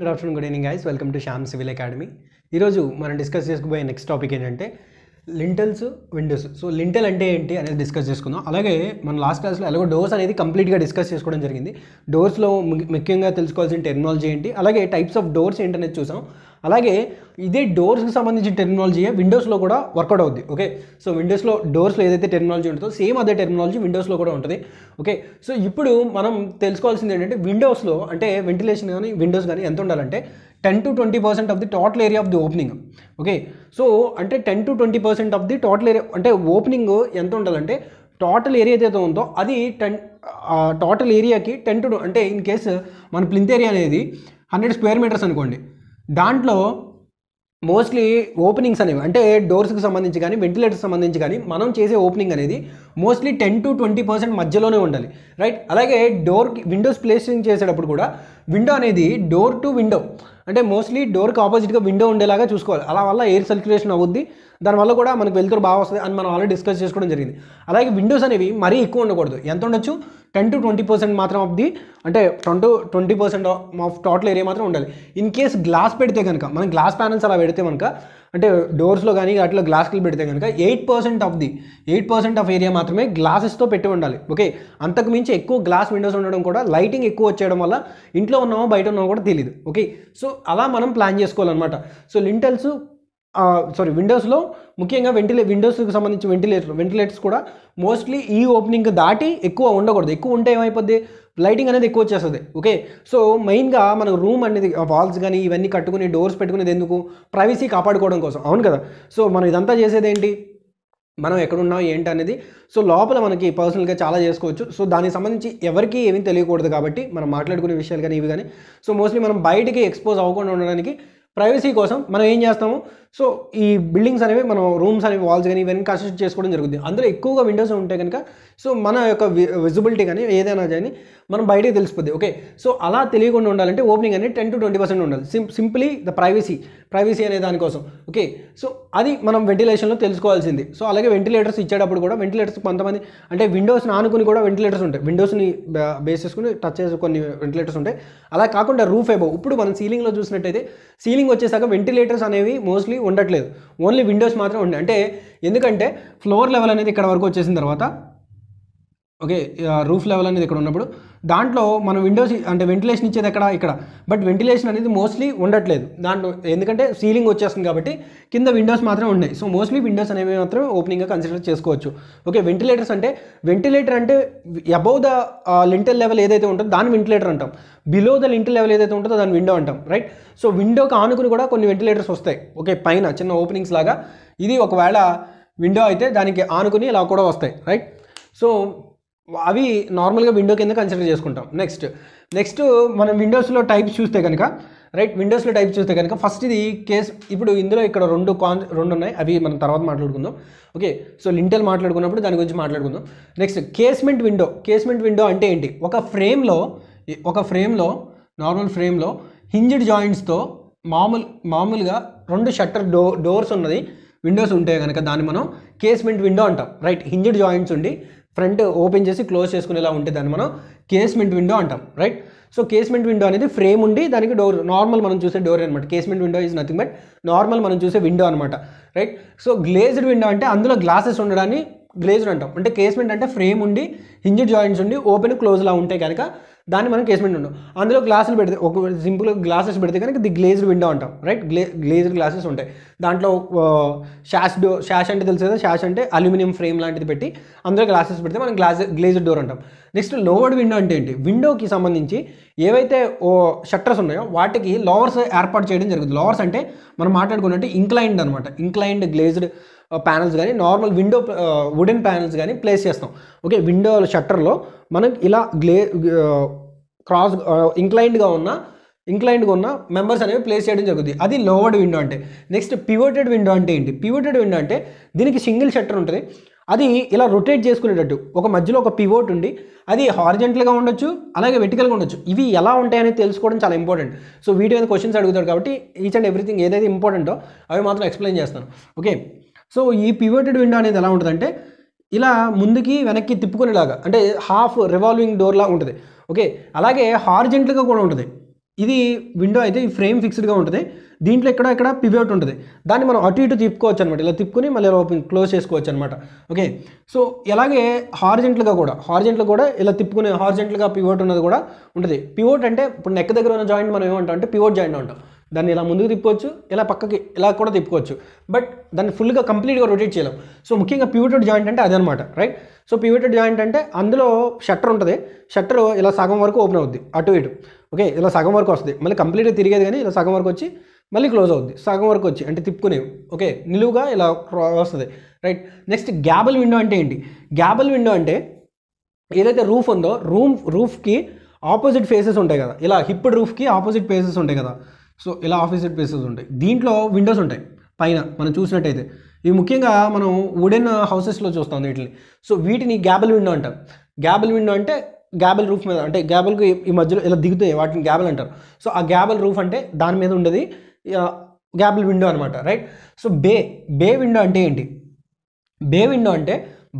good afternoon good evening guys welcome to Shyam civil academy ఈరోజు మనం discuss చేసుకోబోయే next topic ఏంటంటే లింటల్స్ విండోస్ సో లింటల్ అంటే ఏంటి అనేది డిస్కస్ చేసుకుందాం అలాగే మన లాస్ట్ క్లాస్లో ఎలాగో డోర్స్ అనేది కంప్లీట్గా డిస్కస్ చేసుకోవడం జరిగింది డోర్స్లో ముఖ్యంగా తెలుసుకోవాల్సిన టెర్మినాలజీ ఏంటి అలాగే టైప్స్ ఆఫ్ డోర్స్ ఏంటనేది చూసాం అలాగే ఇదే డోర్స్కి సంబంధించిన టెక్నాలజీ విండోస్లో కూడా వర్కౌట్ అవుద్ది ఓకే సో విండోస్లో డోర్స్లో ఏదైతే టెర్మినాలజీ ఉంటుందో సేమ్ అదే టెర్మినాలజీ విండోస్లో కూడా ఉంటుంది ఓకే సో ఇప్పుడు మనం తెలుసుకోవాల్సింది ఏంటంటే విండోస్లో అంటే వెంటిలేషన్ కానీ విండోస్ కానీ ఎంత ఉండాలంటే ten to twenty percent of the total area of the opening okay so అంటే ten to twenty percent of the total area అంటే ఓపెనింగ్ ఎంత ఉండాలంటే టోటల్ ఏరియా ఏదైతే ఉందో అది టెన్ టోటల్ ఏరియాకి టెన్ టు అంటే ఇన్ కేసు మన ప్లింత్ ఏరియా అనేది హండ్రెడ్ స్క్వేర్ మీటర్స్ అనుకోండి దాంట్లో మోస్ట్లీ ఓపెనింగ్స్ అనేవి అంటే డోర్స్కి సంబంధించి కానీ వెంటిలేటర్స్ సంబంధించి కానీ మనం చేసే ఓపెనింగ్ అనేది mostly ten to twenty percent మధ్యలోనే ఉండాలి రైట్ అలాగే డోర్కి విండోస్ ప్లేసింగ్ చేసేటప్పుడు కూడా విండో అనేది డోర్ టు విండో అంటే మోస్ట్లీ డోర్కి ఆపోజిట్గా విండో ఉండేలాగా చూసుకోవాలి అలా వల్ల ఎయిర్ సర్క్యులేషన్ అవుద్ది దానివల్ల కూడా మనకు వెళ్తురు బాగా వస్తుంది అని మనం ఆల్రెడీ డిస్కస్ చేసుకోవడం జరిగింది అలాగే విండోస్ అనేవి మరీ ఎక్కువ ఉండకూడదు ఎంత ఉండొచ్చు టెన్ టు ట్వంటీ పర్సెంట్ మాత్రం ఆఫ్ ది అంటే ten to twenty percent of total area మాత్రం ఉండాలి ఇన్ కేస్ గ్లాస్ పెడితే కనుక మనం గ్లాస్ ప్యానల్స్ అలా పెడితే కనుక అంటే డోర్స్లో కానీ అట్లా గ్లాస్లు పెడితే కనుక eight percent of the eight percent of area మాత్రమే గ్లాసెస్తో పెట్టి ఉండాలి ఓకే అంతకు మించి ఎక్కువ గ్లాస్ విండోస్ ఉండడం కూడా లైటింగ్ ఎక్కువ వచ్చేయడం వల్ల ఇంట్లో ఉన్నామో బయట ఉన్నామో కూడా తెలియదు ఓకే సో అలా మనం ప్లాన్ చేసుకోవాలన్నమాట సో లింటల్స్ సారీ విండోస్లో ముఖ్యంగా వెంటిలే విండోస్కి సంబంధించి వెంటిలేటర్ వెంటిలేటర్స్ కూడా మోస్ట్లీ ఈ ఓపెనింగ్ దాటి ఎక్కువ ఉండకూడదు ఎక్కువ ఉంటే ఏమైపోద్ది లైటింగ్ అనేది ఎక్కువ వచ్చేస్తుంది ఓకే సో మెయిన్గా మనకు రూమ్ అనేది వాల్స్ కానీ ఇవన్నీ కట్టుకుని డోర్స్ పెట్టుకునేది ఎందుకు ప్రైవసీ కాపాడుకోవడం కోసం అవును కదా సో మనం ఇదంతా చేసేది ఏంటి మనం ఎక్కడున్నాం ఏంటి అనేది సో లోపల మనకి పర్సనల్గా చాలా చేసుకోవచ్చు సో దానికి సంబంధించి ఎవరికి ఏమీ తెలియకూడదు కాబట్టి మనం మాట్లాడుకునే విషయాలు కానీ ఇవి కానీ సో మోస్ట్లీ మనం బయటికి ఎక్స్పోజ్ అవ్వకుండా ఉండడానికి ప్రైవసీ కోసం మనం ఏం చేస్తాము సో ఈ బిల్డింగ్స్ అనేవి మనం రూమ్స్ అనేవి వాల్స్ కానీ ఇవన్నీ కన్స్ట్రక్ట్ చేసుకోవడం జరుగుతుంది అందులో ఎక్కువగా విండోస్ ఉంటాయి కనుక సో మన యొక్క విజిబిలిటీ కానీ ఏదైనా కానీ మనం బయటకు తెలిసిపోద్ది ఓకే సో అలా తెలియకుండా ఉండాలంటే ఓపెనింగ్ అనేది టెన్ టు ట్వంటీ పర్సెంట్ ఉండాలి సింప్లీ ద ప్రైవసీ ప్రైవసీ అనే దానికోసం ఓకే సో అది మనం వెంటిలేషన్లో తెలుసుకోవాల్సింది సో అలాగే వెంటిలేటర్స్ ఇచ్చేటప్పుడు కూడా వెంటిలేటర్స్ కొంతమంది అంటే విండోస్ని ఆనుకుని కూడా వెంటిలేటర్స్ ఉంటాయి విండోస్ని బేస్ చేసుకుని టచ్ చేసే కొన్ని వెంటిలేటర్స్ ఉంటాయి అలా కాకుండా రూఫ్ ఎబో ఇప్పుడు మనం సీలింగ్లో చూసినట్టయితే సీలింగ్ వచ్చేసాక వెంటిలేటర్స్ అనేవి మోస్ట్లీ ఉండట్లేదు ఓన్లీ విండోస్ మాత్రం ఉండే అంటే ఎందుకంటే ఫ్లోర్ లెవెల్ అనేది ఇక్కడ వరకు వచ్చేసిన తర్వాత ఓకే రూఫ్ లెవెల్ అనేది ఇక్కడ ఉన్నప్పుడు దాంట్లో మనం విండోస్ అంటే వెంటిలేషన్ ఇచ్చేది ఎక్కడ ఇక్కడ బట్ వెంటిలేషన్ అనేది మోస్ట్లీ ఉండట్లేదు దాంట్లో ఎందుకంటే సీలింగ్ వచ్చేస్తుంది కాబట్టి కింద విండోస్ మాత్రం ఉన్నాయి సో మోస్ట్లీ విండోస్ అనేవి మాత్రం ఓపెనింగ్గా కన్సిడర్ చేసుకోవచ్చు ఓకే వెంటిలేటర్స్ అంటే వెంటిలేటర్ అంటే అబౌవ్ ద లింటల్ లెవెల్ ఏదైతే ఉంటుందో దాన్ని వెంటిలేటర్ అంటాం బిలో ద లింటల్ లెవెల్ ఏదైతే ఉంటుందో దాని విండో అంటాం రైట్ సో విండోకి ఆనుకుని కూడా కొన్ని వెంటిలేటర్స్ వస్తాయి ఓకే పైన చిన్న ఓపెనింగ్స్ లాగా ఇది ఒకవేళ విండో అయితే దానికి ఆనుకుని ఇలా కూడా వస్తాయి రైట్ సో అవి నార్మల్గా విండో కింద కన్సిడర్ చేసుకుంటాం నెక్స్ట్ నెక్స్ట్ మనం విండోస్లో టైప్స్ చూస్తే కనుక రైట్ విండోస్లో టైప్ చూస్తే కనుక ఫస్ట్ ఇది కేస్ ఇప్పుడు ఇందులో ఇక్కడ రెండు కాన్ రెండు ఉన్నాయి అవి మనం తర్వాత మాట్లాడుకుందాం ఓకే సో లింటల్ మాట్లాడుకున్నప్పుడు దాని గురించి మాట్లాడుకుందాం next casement window casement window అంటే ఏంటి ఒక ఫ్రేమ్లో ఒక ఫ్రేమ్లో నార్మల్ ఫ్రేమ్లో హింజిడ్ జాయింట్స్తో మామూలు మామూలుగా రెండు షట్టర్ డో డోర్స్ ఉన్నది విండోస్ ఉంటాయి కనుక దాన్ని మనం కేస్మెంట్ విండో అంటాం రైట్ హింజిడ్ జాయింట్స్ ఉండి ఫ్రంట్ ఓపెన్ చేసి క్లోజ్ చేసుకునేలా ఉంటే మనం కేస్మెంట్ విండో అంటాం రైట్ సో కేస్మెంట్ విండో అనేది ఫ్రేమ్ ఉండి దానికి డోర్ నార్మల్ మనం చూసే డోర్ అనమాట casement window is nothing but normal మనం చూసే విండో అనమాట రైట్ సో గ్లేజ్డ్ విండో అంటే అందులో గ్లాసెస్ ఉండడాన్ని గ్లేజ్డ్ అంటాం అంటే కేస్మెంట్ అంటే ఫ్రేమ్ ఉండి హింజ్ జాయింట్స్ ఉండి ఓపెన్ క్లోజ్లా ఉంటాయి కనుక దాన్ని మనం కేస్మెంట్ ఉంటాం అందులో గ్లాసులు పెడితే ఒక సింపుల్ గ్లాసెస్ పెడితే కనుక ది గ్లేజ్డ్ విండో అంటాం రైట్ గ్లే గ్లేజ్డ్ గ్లాసెస్ ఉంటాయి దాంట్లో షాష్ డోర్ షాష్ అంటే తెలుసు కదా షాష్ అంటే అల్యూమినియం ఫ్రేమ్ లాంటిది పెట్టి అందులో గ్లాసెస్ పెడితే మనం గ్లాస్ గ్లేజ్డ్ డోర్ అంటాం నెక్స్ట్ లోవర్డ్ విండో అంటే ఏంటి విండోకి సంబంధించి ఏవైతే ఓ షట్టర్స్ ఉన్నాయో వాటికి లోవర్స్ ఏర్పాటు చేయడం జరుగుతుంది లోవర్స్ అంటే మనం మాట్లాడుకున్నట్టు ఇంక్లైన్డ్ అనమాట ఇంక్లైన్డ్ గ్లేజ్డ్ ప్యానల్స్ కానీ నార్మల్ విండో వుడెన్ ప్యానల్స్ కానీ ప్లేస్ చేస్తాం ఓకే విండో షట్టర్లో మనం ఇలా గ్లే క్రాస్ ఇంక్లైన్డ్గా uh, ఉన్న ఇంక్లైన్డ్గా ఉన్న మెంబర్స్ అనేవి ప్లేస్ చేయడం జరుగుతుంది అది లోవర్డ్ విండో అంటే నెక్స్ట్ పివోటెడ్ విండో అంటే ఏంటి పివోటెడ్ విండో అంటే దీనికి సింగిల్ షట్టర్ ఉంటుంది అది ఇలా రొటేట్ చేసుకునేటట్టు ఒక మధ్యలో ఒక పివోట్ ఉండి అది హార్జెంటల్గా ఉండొచ్చు అలాగే వెటికల్గా ఉండొచ్చు ఇవి ఎలా ఉంటాయని తెలుసుకోవడం చాలా ఇంపార్టెంట్ సో వీటి మీద క్వశ్చన్స్ అడుగుతాడు కాబట్టి ఈచ్ అండ్ ఎవ్రీథింగ్ ఏదైతే ఇంపార్టెంటో అవి మాత్రం ఎక్స్ప్లెయిన్ చేస్తాను ఓకే సో ఈ పివోటెడ్ విండో అనేది ఎలా ఉంటుందంటే ఇలా ముందుకి వెనక్కి తిప్పుకునేలాగా అంటే హాఫ్ రివాల్వింగ్ డోర్లా ఉంటుంది ఓకే అలాగే హార్జెంట్లుగా కూడా ఉంటుంది ఇది విండో అయితే ఈ ఫ్రేమ్ ఫిక్స్డ్గా ఉంటుంది దీంట్లో ఇక్కడ ఇక్కడ పివేట్ ఉంటుంది దాన్ని మనం అటు ఇటు తిప్పుకోవచ్చు అనమాట ఇలా తిప్పుకొని మళ్ళీ ఓపెన్ క్లోజ్ చేసుకోవచ్చు అనమాట ఓకే సో ఇలాగే హార్జెంట్లుగా కూడా హార్జెంట్లు కూడా ఇలా తిప్పుకునే హార్జెంట్లుగా పివోట్ ఉన్నది కూడా ఉంటుంది పివోట్ అంటే ఇప్పుడు నెక్క దగ్గర ఉన్న జాయింట్ మనం ఏమంటాం అంటే పివోట్ జాయింట్ అంటాం దాన్ని ఇలా ముందుకు తిప్పవచ్చు ఇలా పక్కకి ఇలా కూడా తిప్పుకోవచ్చు బట్ దాన్ని ఫుల్గా కంప్లీట్గా రొటేట్ చేయలేం సో ముఖ్యంగా ప్యూటెడ్ జాయింట్ అంటే అదనమాట రైట్ సో పివిటెడ్ జాయింట్ అంటే అందులో షట్టర్ ఉంటుంది షట్టర్ ఇలా సగం వరకు ఓపెన్ అవుద్ది అటు ఇటు ఓకే ఇలా సగం వరకు వస్తుంది మళ్ళీ కంప్లీట్గా తిరిగేది కానీ ఇలా సగం వరకు వచ్చి మళ్ళీ క్లోజ్ అవుద్ది సగం వరకు వచ్చి అంటే తిప్పుకునేవి ఓకే నిలువుగా ఇలా వస్తుంది రైట్ నెక్స్ట్ గ్యాబల్ విండో అంటే ఏంటి గ్యాబల్ విండో అంటే ఏదైతే రూఫ్ ఉందో రూమ్ రూఫ్కి ఆపోజిట్ ఫేసెస్ ఉంటాయి కదా ఇలా హిప్డ్ రూఫ్కి ఆపోజిట్ ఫేసెస్ ఉంటాయి కదా సో ఇలా ఆఫీస్ సెట్ ప్లేసెస్ ఉంటాయి దీంట్లో విండోస్ ఉంటాయి పైన మనం చూసినట్టయితే ఇవి ముఖ్యంగా మనం వుడెన్ హౌసెస్లో చూస్తాం వీటిని సో వీటిని గ్యాబల్ విండో అంటారు గ్యాబల్ విండో అంటే గ్యాబల్ రూఫ్ మీద అంటే గ్యాబల్కి ఈ మధ్యలో ఇలా దిగుతాయి వాటిని గ్యాబల్ అంటారు సో ఆ గ్యాబల్ రూఫ్ అంటే దాని మీద ఉండేది గ్యాబల్ విండో అనమాట right so bay bay window అంటే ఏంటి బే విండో అంటే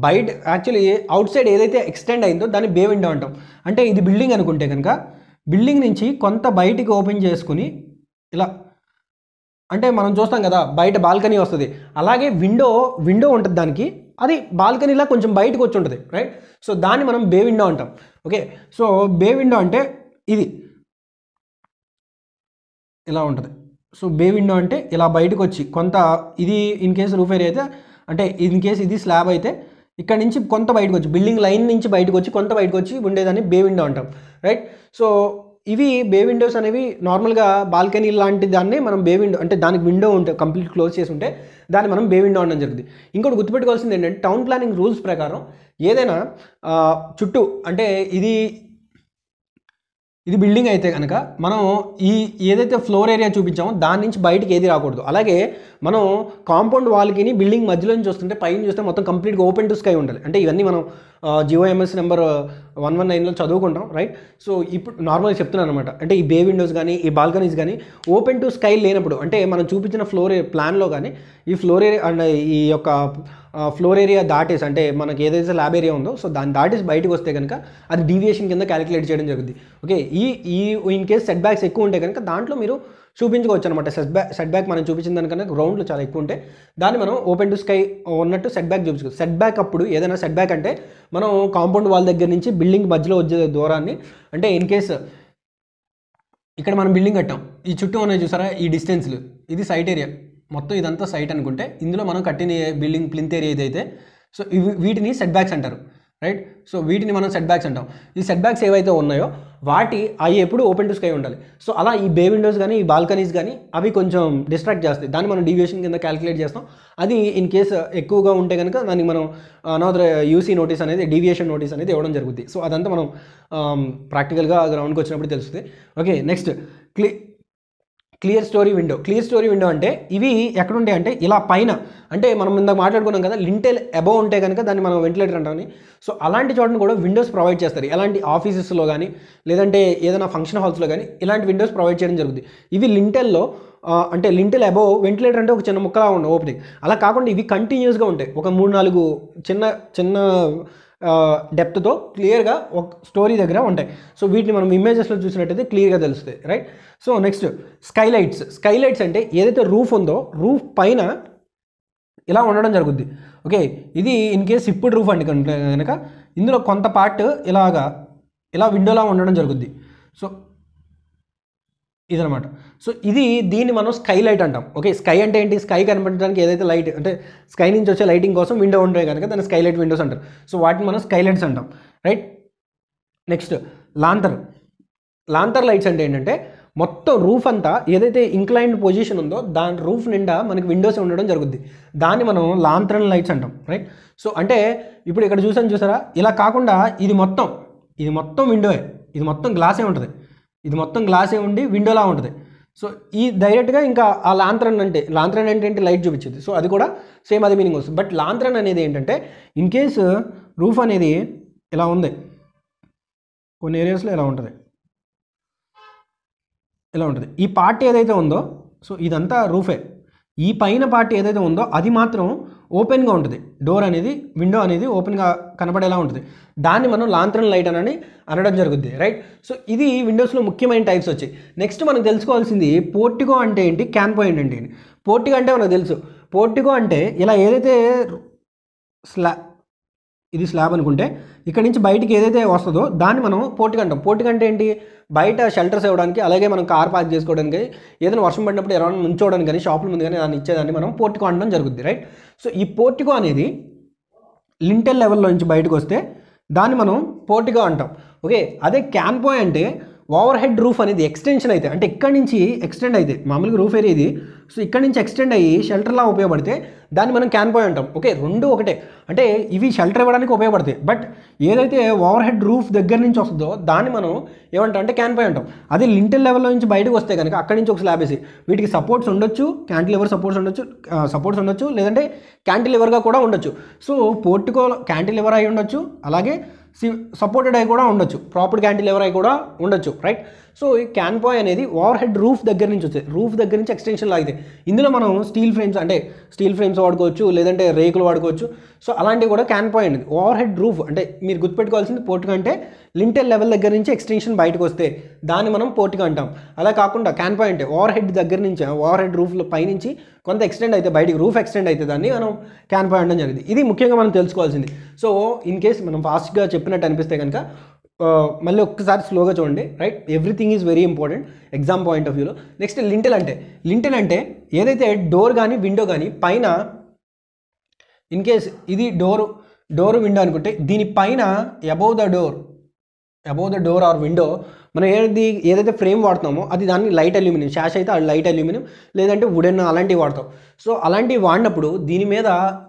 బయట యాక్చువల్లీ అవుట్ సైడ్ ఏదైతే ఎక్స్టెండ్ అయిందో దాన్ని బే విండో అంటాం అంటే ఇది బిల్డింగ్ అనుకుంటే కనుక బిల్డింగ్ నుంచి కొంత బయటికి ఓపెన్ చేసుకుని ఇలా అంటే మనం చూస్తాం కదా బయట బాల్కనీ వస్తుంది అలాగే విండో విండో ఉంటుంది దానికి అది బాల్కనీలా కొంచెం బయటకు వచ్చి ఉంటుంది రైట్ సో దాన్ని మనం బే విండో అంటాం ఓకే సో బే విండో అంటే ఇది ఇలా ఉంటుంది సో బే విండో అంటే ఇలా బయటకు వచ్చి కొంత ఇది ఇన్ కేసు రూఫ్ ఏరియా అయితే అంటే ఇన్ కేసు ఇది స్లాబ్ అయితే ఇక్కడ నుంచి కొంత బయటకు వచ్చి బిల్డింగ్ లైన్ నుంచి బయటకు వచ్చి కొంత బయటకు వచ్చి ఉండేదాన్ని బే విండో అంటాం రైట్ సో ఇవి బే విండోస్ అనేవి నార్మల్గా బాల్కనీ లాంటి దాన్ని మనం బే విండో అంటే దానికి విండో ఉంటే కంప్లీట్ క్లోజ్ చేసి ఉంటే దాన్ని మనం బే విండో అనడం జరుగుతుంది ఇంకోటి గుర్తుపెట్టుకోవాల్సింది ఏంటంటే టౌన్ ప్లానింగ్ రూల్స్ ప్రకారం ఏదైనా చుట్టూ అంటే ఇది ఇది బిల్డింగ్ అయితే కనుక మనం ఈ ఏదైతే ఫ్లోర్ ఏరియా చూపించామో దాని నుంచి బయటికి ఏది రాకూడదు అలాగే మనం కాంపౌండ్ వాల్కిని బిల్డింగ్ మధ్యలో నుంచి చూస్తుంటే పైన చూస్తే మొత్తం కంప్లీట్గా ఓపెన్ టు స్కై ఉండాలి అంటే ఇవన్నీ మనం GO MS number one one నైన్లో చదువుకుంటాం రైట్ సో ఇప్పుడు నార్మల్గా చెప్తున్నాను అనమాట అంటే ఈ బే విండోస్ కానీ ఈ బాల్కనీస్ కానీ ఓపెన్ టు స్కై లేనప్పుడు అంటే మనం చూపించిన ఫ్లోర్ ప్లాన్లో కానీ ఈ ఫ్లోర్ ఏరియా అండ్ ఈ యొక్క ఫ్లోర్ ఏరియా దాటేసి అంటే మనకి ఏదైతే ల్యాబ్ ఏరియా ఉందో సో దాన్ని దాటేసి బయటకు వస్తే కనుక అది డీవియేషన్ కింద క్యాలిక్యులేట్ చేయడం జరుగుతుంది ఓకే ఈ ఈ ఇన్ కేస్ సెట్ బ్యాక్స్ ఎక్కువ ఉంటే కనుక దాంట్లో మీరు చూపించుకోవచ్చు అనమాట సెట్ బ్యాక్ సెట్ బ్యాక్ మనం చూపించిన దానికన్నా గ్రౌండ్లు చాలా ఎక్కువ ఉంటాయి దాన్ని మనం ఓపెన్ టు స్కై ఉన్నట్టు సెట్ బ్యాక్ చూపించుకో సెట్ బ్యాక్ అప్పుడు ఏదైనా సెట్ బ్యాక్ అంటే మనం కాంపౌండ్ వాల్ దగ్గర నుంచి బిల్డింగ్ మధ్యలో వచ్చే దూరాన్ని అంటే ఇన్ కేస్ ఇక్కడ మనం బిల్డింగ్ కట్టాం ఈ చుట్టూ ఉన్నాయి చూసారా ఈ డిస్టెన్స్లు ఇది సైట్ ఏరియా మొత్తం ఇదంతా సైట్ అనుకుంటే ఇందులో మనం కట్టిన బిల్డింగ్ ప్లింత్ ఏరియా ఏదైతే సో ఇవి వీటిని సెట్ బ్యాక్స్ అంటారు రైట్ సో వీటిని మనం సెట్ బ్యాక్స్ అంటాం ఈ సెట్ బ్యాక్స్ ఏవైతే ఉన్నాయో వాటి అవి ఎప్పుడు ఓపెన్ టు స్కై ఉండాలి సో అలా ఈ బే విండోస్ కానీ ఈ బాల్కనీస్ కానీ అవి కొంచెం డిస్ట్రాక్ట్ చేస్తాయి దాన్ని మనం డీవియేషన్ కింద క్యాలిక్యులేట్ చేస్తాం అది ఇన్ కేసు ఎక్కువగా ఉంటే కనుక దానికి మనం అనదర్ యూసీ నోటీస్ అనేది డీవియేషన్ నోటీస్ అనేది ఇవ్వడం జరుగుతుంది సో అదంతా మనం ప్రాక్టికల్గా um, గ్రౌండ్కి వచ్చినప్పుడు తెలుస్తుంది ఓకే నెక్స్ట్ క్లి clerestory window clerestory window అంటే ఇవి ఎక్కడ ఉంటాయి అంటే ఇలా పైన అంటే మనం ఇందాక మాట్లాడుకున్నాం కదా లింటెల్ అబోవ్ ఉంటే కనుక దాన్ని మనం వెంటిలేటర్ అంటామని సో అలాంటి చోటను కూడా విండోస్ ప్రొవైడ్ చేస్తారు ఎలాంటి ఆఫీసెస్లో కానీ లేదంటే ఏదైనా ఫంక్షన్ హాల్స్లో కానీ ఇలాంటి విండోస్ ప్రొవైడ్ చేయడం జరుగుతుంది ఇవి లింటెల్లో అంటే లింటెల్ అబోవ్ వెంటిలేటర్ అంటే ఒక చిన్న ముక్కలా ఉండవు ఓపెనింగ్ అలా కాకుండా ఇవి కంటిన్యూస్గా ఉంటాయి ఒక మూడు నాలుగు చిన్న చిన్న డెప్త్తో క్లియర్గా ఒక స్టోరీ దగ్గర ఉంటాయి సో వీటిని మనం ఇమేజెస్లో చూసినట్టయితే క్లియర్గా తెలుస్తుంది right so next skylights skylights అంటే ఏదైతే రూఫ్ ఉందో రూఫ్ పైన ఇలా ఉండడం జరుగుద్ది ఓకే ఇది ఇన్ కేస్ ఇప్పుడు రూఫ్ అండి కనుక ఇందులో కొంత పార్ట్ ఇలాగా ఇలా విండోలా ఉండడం జరుగుద్ది సో ఇదనమాట సో ఇది దీన్ని మనం స్కై లైట్ అంటాం ఓకే స్కై అంటే ఏంటి స్కై కనిపించడానికి ఏదైతే లైట్ అంటే స్కై నుంచి వచ్చే లైటింగ్ కోసం విండో ఉంటాయి కనుక దాన్ని స్కై లైట్ విండోస్ అంటారు సో వాటిని మనం స్కై లైట్స్ అంటాం right next lantern lantern lights అంటే ఏంటంటే మొత్తం రూఫ్ అంతా ఏదైతే ఇంక్లైన్డ్ పొజిషన్ ఉందో దాని రూఫ్ నిండా మనకి విండోస్ ఉండడం జరుగుద్ది దాన్ని మనం లాంతరన్ లైట్స్ అంటాం రైట్ సో అంటే ఇప్పుడు ఇక్కడ చూసాను చూసారా ఇలా కాకుండా ఇది మొత్తం ఇది మొత్తం విండోయే ఇది మొత్తం గ్లాసే ఉంటుంది ఇది మొత్తం గ్లాసే ఉండి విండోలా ఉంటుంది సో ఈ డైరెక్ట్గా ఇంకా ఆ లాంత్రన్ అంటే లాంత్రన్ ఏంటంటే లైట్ చూపించింది సో అది కూడా సేమ్ అదే మీనింగ్ వస్తుంది బట్ లాంత్రన్ అనేది ఏంటంటే ఇన్ కేస్ రూఫ్ అనేది ఇలా ఉంది కొన్ని ఏరియాస్లో ఇలా ఉంటుంది ఇలా ఉంటుంది ఈ పార్ట్ ఏదైతే ఉందో సో ఇదంతా రూఫే ఈ పైన పార్ట్ ఏదైతే ఉందో అది మాత్రం ఓపెన్గా ఉంటుంది డోర్ అనేది విండో అనేది ఓపెన్గా కనపడేలా ఉంటుంది దాన్ని మనం లాంత్రన్ లైట్ అని అనడం జరుగుద్ది రైట్ సో ఇది విండోస్లో ముఖ్యమైన టైప్స్ వచ్చాయి నెక్స్ట్ మనం తెలుసుకోవాల్సింది పోర్టిగో అంటే ఏంటి క్యాన్ పాయింట్ అంటే ఏంటి పోర్టిగో అంటే మనకు తెలుసు పోర్టిగో అంటే ఇలా ఏదైతే స్లా ఇది స్లాబ్ అనుకుంటే ఇక్కడ నుంచి బయటికి ఏదైతే వస్తుందో దాన్ని మనం పోటీకి అంటాం పోటీకి అంటే ఏంటి బయట షెల్టర్స్ ఇవ్వడానికి అలాగే మనం కార్ పార్క్ చేసుకోవడానికి ఏదైనా వర్షం పడినప్పుడు ఎవరైనా ఉంచుకోవడానికి కానీ షాపుల ముందు కానీ దాన్ని ఇచ్చేదాన్ని మనం పోర్టికో అనడం జరుగుద్ది రైట్ సో ఈ పోర్టికో అనేది లింటెల్ లెవెల్లో నుంచి బయటకు వస్తే దాన్ని మనం పోర్టికో అంటాం ఓకే అదే క్యాన్పోయ్ అంటే ఓవర్ హెడ్ రూఫ్ అనేది ఎక్స్టెన్షన్ అయితే అంటే ఇక్కడ నుంచి ఎక్స్టెండ్ అయితే మామూలుగా రూఫ్ ఏరియా ఇది సో ఇక్కడ నుంచి ఎక్స్టెండ్ అయ్యి షెల్టర్లా ఉపయోగపడితే దాన్ని మనం క్యాన్ బాయ్ అంటాం ఓకే రెండు ఒకటే అంటే ఇవి షెల్టర్ ఇవ్వడానికి ఉపయోగపడతాయి బట్ ఏదైతే ఓవర్ హెడ్ రూఫ్ దగ్గర నుంచి వస్తుందో దాన్ని మనం ఏమంటాం అంటే క్యాన్ బాయ్ అంటాం అది లింటల్ లెవెల్లో నుంచి బయటకు వస్తే కనుక అక్కడి నుంచి ఒక స్లాబ్ వేసి వీటికి సపోర్ట్స్ ఉండొచ్చు క్యాంటిలివర్ సపోర్ట్స్ ఉండొచ్చు సపోర్ట్స్ ఉండొచ్చు లేదంటే క్యాంటిలివర్గా కూడా ఉండొచ్చు సో పోర్టుకో లివర్ అయి ఉండొచ్చు అలాగే సపోర్టెడ్ అయి కూడా ఉండొచ్చు ప్రాపర్ క్యాంటిలివర్ అయి కూడా ఉండొచ్చు రైట్ సో ఈ క్యాన్పాయ్ అనేది ఓవర్ హెడ్ రూఫ్ దగ్గర నుంచి వచ్చేది రూఫ్ దగ్గర నుంచి ఎక్స్టెన్షన్ లాగితే ఇందులో మనం స్టీల్ ఫ్రేమ్స్ అంటే స్టీల్ ఫ్రేమ్స్ వాడుకోవచ్చు లేదంటే రేకులు వాడుకోవచ్చు సో అలాంటివి కూడా క్యాన్పాయ్ అనేది ఓవర్ హెడ్ రూఫ్ అంటే మీరు గుర్తుపెట్టుకోవాల్సింది పోర్టుగా అంటే లింటెల్ లెవెల్ దగ్గర నుంచి ఎక్స్టెన్షన్ బయటకు వస్తే దాన్ని మనం పోర్టుగా అంటాం అలా కాకుండా క్యాన్పాయ్ అంటే ఓవర్ హెడ్ దగ్గర నుంచి ఓవర్ హెడ్ రూఫ్లో పైనుంచి కొంత ఎక్స్టెండ్ అయితే బయటకు రూఫ్ ఎక్స్టెండ్ అయితే దాన్ని మనం క్యాన్పాయ్ అంటాం జరిగింది ఇది ముఖ్యంగా మనం తెలుసుకోవాల్సింది సో ఇన్ కేస్ మనం ఫాస్ట్గా చెప్పినట్టు అనిపిస్తే కనుక మళ్ళీ ఒక్కసారి స్లోగా చూడండి right everything is very important exam point of వ్యూలో నెక్స్ట్ లింటెల్ అంటే లింటెల్ అంటే ఏదైతే డోర్ కానీ విండో కానీ పైన ఇన్ కేస్ ఇది డోర్ డోర్ విండో అనుకుంటే దీని పైన the door above the door or window మనం ఏది ఏదైతే ఫ్రేమ్ వాడుతామో అది దాన్ని లైట్ అల్యూమినియం షాష్ అయితే లైట్ అల్యూమినియం లేదంటే వుడెన్ అలాంటివి వాడతాం సో అలాంటివి వాడినప్పుడు దీని మీద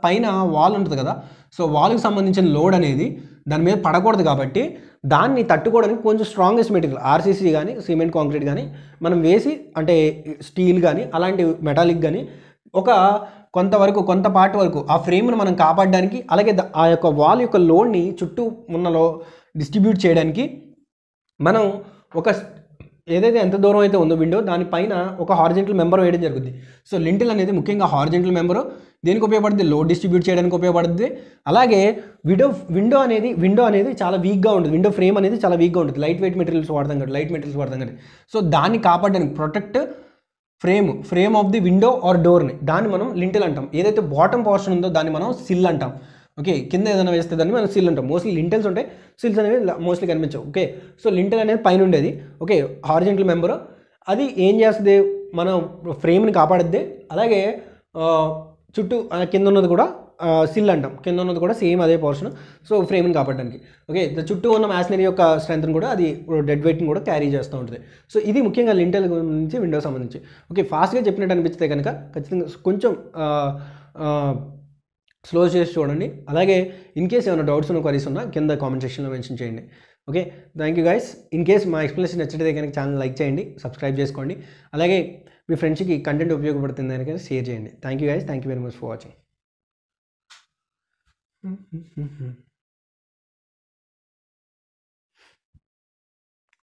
పైన వాల్ ఉంటుంది కదా సో వాల్కి సంబంధించిన లోడ్ అనేది దాని మీద పడకూడదు కాబట్టి దాన్ని తట్టుకోవడానికి కొంచెం స్ట్రాంగెస్ట్ మెటీరియల్ ఆర్సీసీ కానీ సిమెంట్ కాంక్రీట్ కానీ మనం వేసి అంటే స్టీల్ కానీ అలాంటి మెటాలిక్ కానీ ఒక కొంతవరకు కొంత పార్ట్ వరకు ఆ ఫ్రేమ్ను మనం కాపాడడానికి అలాగే ఆ యొక్క వాల్ యొక్క లోడ్ని చుట్టూ ఉన్నలో డిస్ట్రిబ్యూట్ చేయడానికి మనం ఒక ఏదైతే ఎంత దూరం అయితే ఉందో విండో దానిపైన ఒక హార్జెంటల్ మెంబర్ వేయడం జరుగుతుంది సో లింటిల్ అనేది ముఖ్యంగా హార్జెంటల్ మెంబర్ దేనికి ఉపయోగపడుతుంది లోడ్ డిస్ట్రిబ్యూట్ చేయడానికి ఉపయోగపడుతుంది అలాగే విడో విండో అనేది విండో అనేది చాలా వీక్గా ఉంటుంది విండో ఫ్రేమ్ అనేది చాలా వీక్గా ఉంటుంది లైట్ వెయిట్ మెటీరియల్స్ వాడతాం కాబట్టి లైట్ మెటీరియల్స్ వాడతాం కాబట్టి సో దాన్ని కాపాడడానికి protect frame frame of the window or డోర్ని దాన్ని మనం లింటిల్ అంటాం ఏదైతే బాటమ్ పోర్షన్ ఉందో దాన్ని మనం సిల్ అంటాం ఓకే కింద ఏదైనా వేస్తే దాన్ని మనం సీల్ అంటాం మోస్ట్లీ లింటల్స్ ఉంటాయి సీల్స్ అనేవి మోస్ట్లీ కనిపించవు ఓకే సో లింటల్ అనేది పైన ఉండేది ఓకే హార్జెంటల్ మెంబరు అది ఏం చేస్తుంది మన ఫ్రేమ్ని కాపాడుద్ది అలాగే చుట్టూ కింద ఉన్నది కూడా సిల్ అంటాం కింద ఉన్నది కూడా సేమ్ అదే పోర్షన్ సో ఫ్రేమ్ని కాపాడడానికి ఓకే చుట్టూ ఉన్న మ్యాసినరీ యొక్క స్ట్రెంత్ని కూడా అది డెడ్ వెయిట్ని కూడా క్యారీ చేస్తూ ఉంటుంది సో ఇది ముఖ్యంగా లింటల్ గురించి విండోస్ సంబంధించి ఓకే ఫాస్ట్గా చెప్పినట్టు అనిపిస్తే కనుక ఖచ్చితంగా కొంచెం స్లో చేసి చూడండి అలాగే ఇన్ కేస్ ఏమైనా డౌట్స్ ఉన్న క్వరీస్ ఉన్నా కింద కామెంట్ సెక్షన్లో మెన్షన్ చేయండి okay thank you guys in case మా ఎక్స్ప్లెనేషన్ నచ్చితే కనుక ఛానల్ లైక్ చేయండి సబ్స్క్రైబ్ చేసుకోండి అలాగే మీ ఫ్రెండ్స్కి కంటెంట్ ఉపయోగపడుతుంది కనుక షేర్ చేయండి thank you guys thank you very much for watching